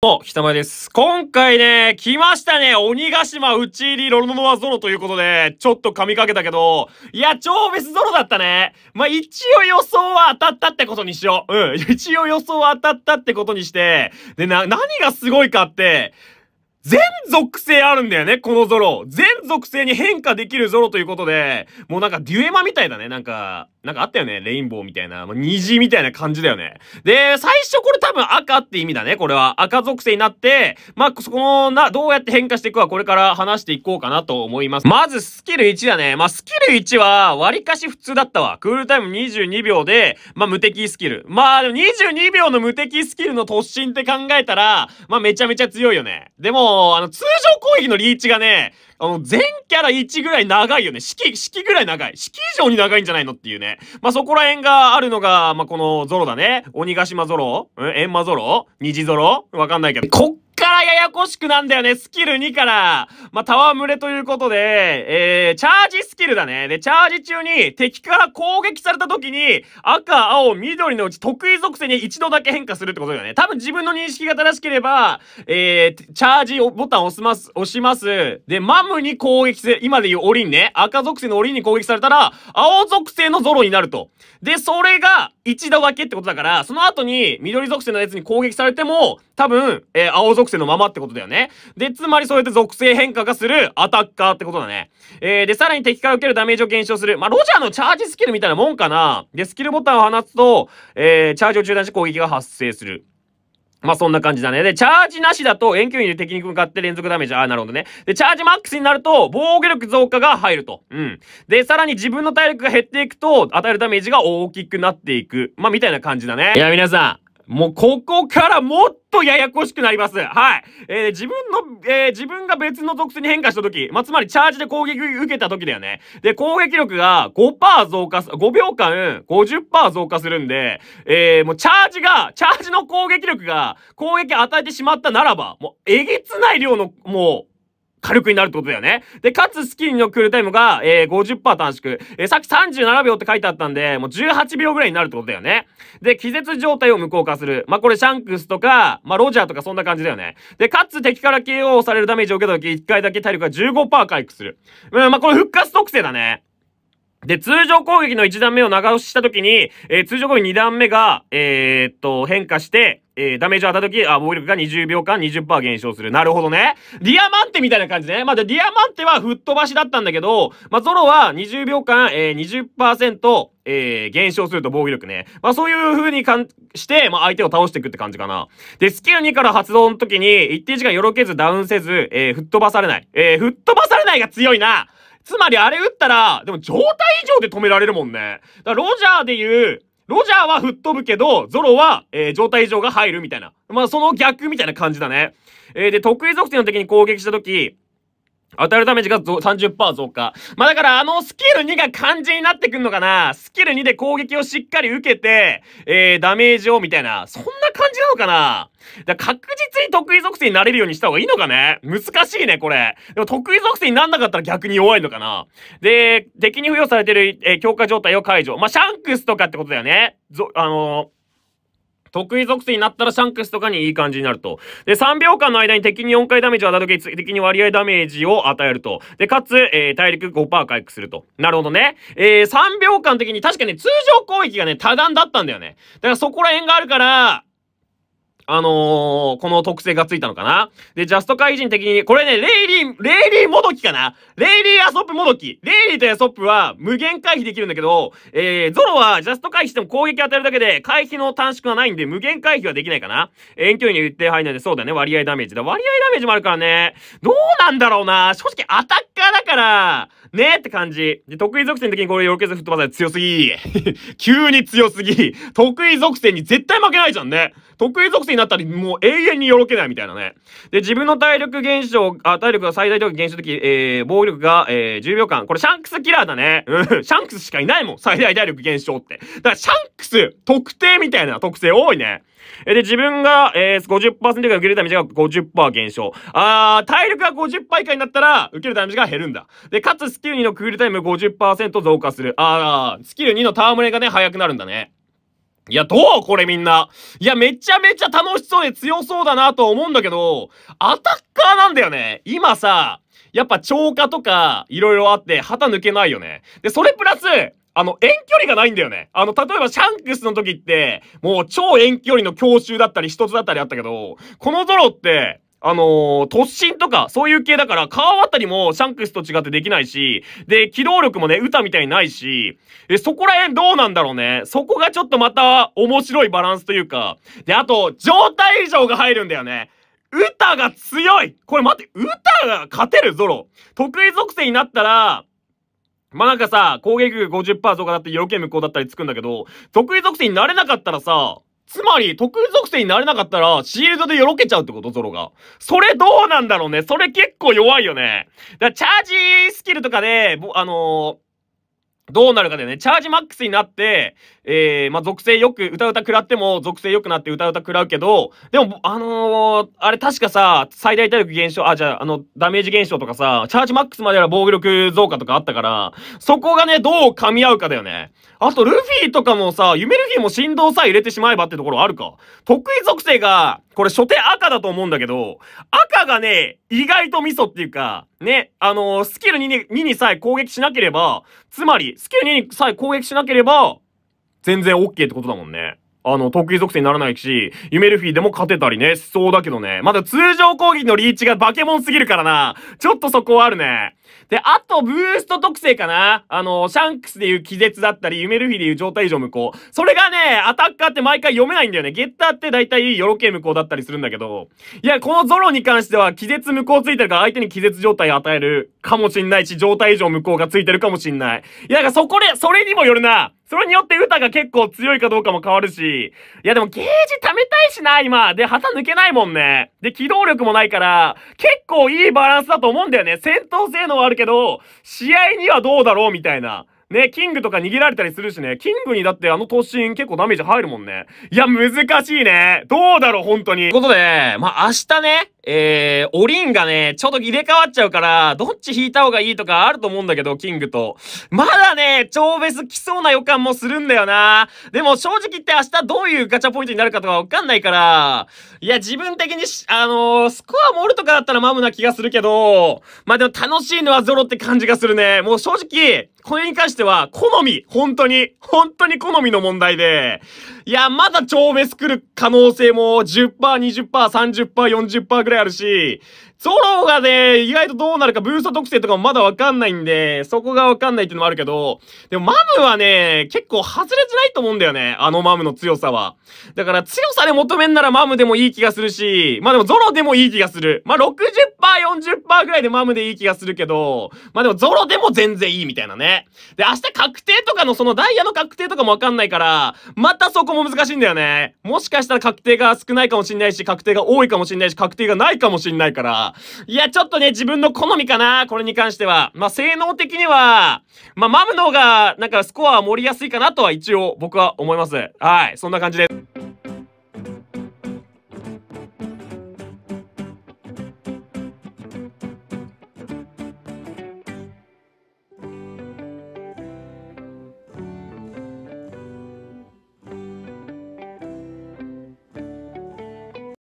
お、う前ひたまです。今回ね、来ましたね鬼ヶ島打ち入りロロノワゾロということで、ちょっと噛みかけたけど、いや、超別ゾロだったね。まあ、一応予想は当たったってことにしよう。うん。一応予想は当たったってことにして、で、な、何がすごいかって、全属性あるんだよね、このゾロ。全属性に変化できるゾロということで、もうなんかデュエマみたいだね、なんか、なんかあったよね、レインボーみたいな、もう虹みたいな感じだよね。で、最初これ多分赤って意味だね、これは。赤属性になって、まあ、そこの、な、どうやって変化していくかこれから話していこうかなと思います。まずスキル1だね。まあ、スキル1は、割かし普通だったわ。クールタイム22秒で、まあ、無敵スキル。まあ、でも22秒の無敵スキルの突進って考えたら、まあ、めちゃめちゃ強いよね。でも、あの、通常攻撃のリーチがね、あの、全キャラ1ぐらい長いよね。式、式ぐらい長い。式以上に長いんじゃないのっていうね。まあ、そこら辺があるのが、まあ、このゾロだね。鬼ヶ島ゾロエンマゾロ虹ゾロわかんないけど。こっからややこしくなんだよね。スキル2から。まあ、戯れということで、えー、チャージスキルルだね。で、チャージ中に敵から攻撃された時に赤、青、緑のうち得意属性に一度だけ変化するってことだよね。多分自分の認識が正しければ、えー、チャージボタンを押します、押します。で、マムに攻撃する。今で言うオリンね。赤属性のオリンに攻撃されたら、青属性のゾロになると。で、それが、一度分けってことだから、その後に緑属性のやつに攻撃されても、多分、えー、青属性のままってことだよね。で、つまりそうやって属性変化がするアタッカーってことだね。えー、で、さらに敵から受けるダメージを減少する。まあ、ロジャーのチャージスキルみたいなもんかな。で、スキルボタンを放つと、えー、チャージを中断して攻撃が発生する。まあそんな感じだね。で、チャージなしだと遠距離に敵に向かって連続ダメージ。ああ、なるほどね。で、チャージマックスになると防御力増加が入ると。うん。で、さらに自分の体力が減っていくと与えるダメージが大きくなっていく。まあみたいな感じだね。いや、皆さん。もうここからもっとややこしくなります。はい。えー、自分の、えー、自分が別の属性に変化した時、まあ、つまりチャージで攻撃受けた時だよね。で、攻撃力が5%増加す、5秒間50%増加するんで、えー、もうチャージが、チャージの攻撃力が攻撃与えてしまったならば、もうえげつない量の、もう、火力になるってことだよね。で、かつスキーのクールタイムが、えー、50%短縮。えー、さっき37秒って書いてあったんで、もう18秒ぐらいになるってことだよね。で、気絶状態を無効化する。まあ、これシャンクスとか、まあ、ロジャーとかそんな感じだよね。で、かつ敵から KO されるダメージを受けた時、1回だけ体力が15%回復する。うん、まあ、これ復活特性だね。で、通常攻撃の1段目を長押ししたときに、えー、通常攻撃2段目が、えー、っと、変化して、えー、ダメージを与えたとき、あ、防御力が20秒間20%減少する。なるほどね。ディアマンテみたいな感じね。まあ、ディアマンテは吹っ飛ばしだったんだけど、まあ、ゾロは20秒間、えー、20%、えー、減少すると防御力ね。まあ、そういう風にかん、して、まあ、相手を倒していくって感じかな。で、スキル2から発動の時に、一定時間よろけずダウンせず、えー、吹っ飛ばされない。えー、吹っ飛ばされないが強いなつまりあれ打ったら、でも状態以上で止められるもんね。だからロジャーで言う、ロジャーは吹っ飛ぶけど、ゾロは、えー、状態異常が入るみたいな。まあ、その逆みたいな感じだね。えー、で、得意属性の時に攻撃した時、与えるダメージが30%増加。まあだからあのスキル2が漢字になってくんのかなスキル2で攻撃をしっかり受けて、えー、ダメージをみたいな、そんな感じなのかなだか確実に得意属性になれるようにした方がいいのかね難しいね、これ。でも得意属性になんなかったら逆に弱いのかなで、敵に付与されてる、えー、強化状態を解除。まあ、シャンクスとかってことだよね。あのー得意属性になったらシャンクスとかにいい感じになると。で、3秒間の間に敵に4回ダメージを与えると敵に割合ダメージを与えると。で、かつ、えー、体力5%回復すると。なるほどね。えー、3秒間的に確かね、通常攻撃がね、多段だったんだよね。だからそこら辺があるから、あのー、この特性がついたのかなで、ジャスト怪人的に、これね、レイリー、レイリーもどきかなレイリーアソップもどき。レイリーとアソップは無限回避できるんだけど、えー、ゾロはジャスト回避しても攻撃当たるだけで回避の短縮がないんで無限回避はできないかな遠距離にって入んなんでそうだね、割合ダメージだ。割合ダメージもあるからね。どうなんだろうな正直アタッカーだから、ねえって感じ。で、得意属性の時にこれ、よろけず吹っ飛ばされ強すぎ。急に強すぎ。得意属性に絶対負けないじゃんね。得意属性になったらもう永遠によろけないみたいなね。で、自分の体力減少、あ、体力が最大力減少の時、えー、暴力が、えー、10秒間。これシャンクスキラーだね。うん。シャンクスしかいないもん。最大体力減少って。だからシャンクス特定みたいな特性多いね。えで、自分が、えー、50%以下受けるダメージが50%減少。あー、体力が50%以下になったら、受けるダメージが減るんだ。で、かつスキル2のクールタイム50%増加する。あー、スキル2の戯れがね、早くなるんだね。いや、どうこれみんな。いや、めちゃめちゃ楽しそうで強そうだなと思うんだけど、アタッカーなんだよね。今さ、やっぱ超過とか、いろいろあって、旗抜けないよね。で、それプラス、あの、遠距離がないんだよね。あの、例えばシャンクスの時って、もう超遠距離の強襲だったり、一つだったりあったけど、このゾロって、あのー、突進とか、そういう系だから、川渡りもシャンクスと違ってできないし、で、機動力もね、歌みたいにないし、で、そこら辺どうなんだろうね。そこがちょっとまた面白いバランスというか、で、あと、状態異常が入るんだよね。歌が強いこれ待って、歌が勝てるゾロ。得意属性になったら、まあなんかさ、攻撃力50%増加だって余計無効だったりつくんだけど、得意属性になれなかったらさ、つまり、得意属性になれなかったら、シールドでよろけちゃうってことゾロが。それどうなんだろうねそれ結構弱いよね。だからチャージスキルとかで、あのー、どうなるかだよね。チャージマックスになって、えー、まあ、属性よく、歌歌食らっても、属性良くなって歌歌食らうけど、でも、あのー、あれ確かさ、最大体力減少、あ、じゃあ、あの、ダメージ減少とかさ、チャージマックスまでは防御力増加とかあったから、そこがね、どう噛み合うかだよね。あと、ルフィとかもさ、夢ルフィも振動さえ入れてしまえばってところあるか。得意属性が、これ初手赤だと思うんだけど、赤がね、意外とミソっていうか、ね、あのー、スキル2に ,2 にさえ攻撃しなければ、つまり、スキル2にさえ攻撃しなければ、全然 OK ってことだもんね。あの、得意属性にならないし、夢ルフィでも勝てたりね、しそうだけどね。まだ通常攻撃のリーチがバケモンすぎるからな。ちょっとそこはあるね。で、あと、ブースト特性かなあの、シャンクスでいう気絶だったり、夢ルフィでいう状態異常無効。それがね、アタッカーって毎回読めないんだよね。ゲッターって大体、よろけ無効だったりするんだけど。いや、このゾロに関しては、気絶無効ついてるから、相手に気絶状態与えるかもしんないし、状態異常無効がついてるかもしんない。いや、だからそこで、それにもよるな。それによって歌が結構強いかどうかも変わるし、いやでもゲージ貯めたいしな、今。で、旗抜けないもんね。で、機動力もないから、結構いいバランスだと思うんだよね。戦闘性能はあるけど、試合にはどうだろうみたいな。ね、キングとか逃げられたりするしね。キングにだってあの突進結構ダメージ入るもんね。いや、難しいね。どうだろう、本当に。ということで、まあ、明日ね、えー、おりんがね、ちょうど入れ替わっちゃうから、どっち引いた方がいいとかあると思うんだけど、キングと。まだね、超ベス来そうな予感もするんだよな。でも正直言って明日どういうガチャポイントになるかとかわかんないから、いや、自分的にあのー、スコア盛るとかだったらマムな気がするけど、まあ、でも楽しいのはゾロって感じがするね。もう正直、これに関しては、好み本当に本当に好みの問題で。いや、まだ超ベス来る可能性も10%、20%、30%、40%ぐらいあるし、ゾロがね、意外とどうなるか、ブースト特性とかもまだわかんないんで、そこがわかんないっていうのもあるけど、でもマムはね、結構外れづらいと思うんだよね。あのマムの強さは。だから強さで求めんならマムでもいい気がするし、まあでもゾロでもいい気がする。まあ60%、40%ぐらいでマムでいい気がするけど、まあでもゾロでも全然いいみたいなね。で、明日確定とかのそのダイヤの確定とかもわかんないから、またそこも難しいんだよね。もしかしたら確定が少ないかもしんないし、確定が多いかもしんないし、確定がないかもしんないから、いや、ちょっとね、自分の好みかな、これに関しては。まあ、性能的には、まあ、マムの方が、なんかスコアは盛りやすいかなとは一応僕は思います。はい、そんな感じです。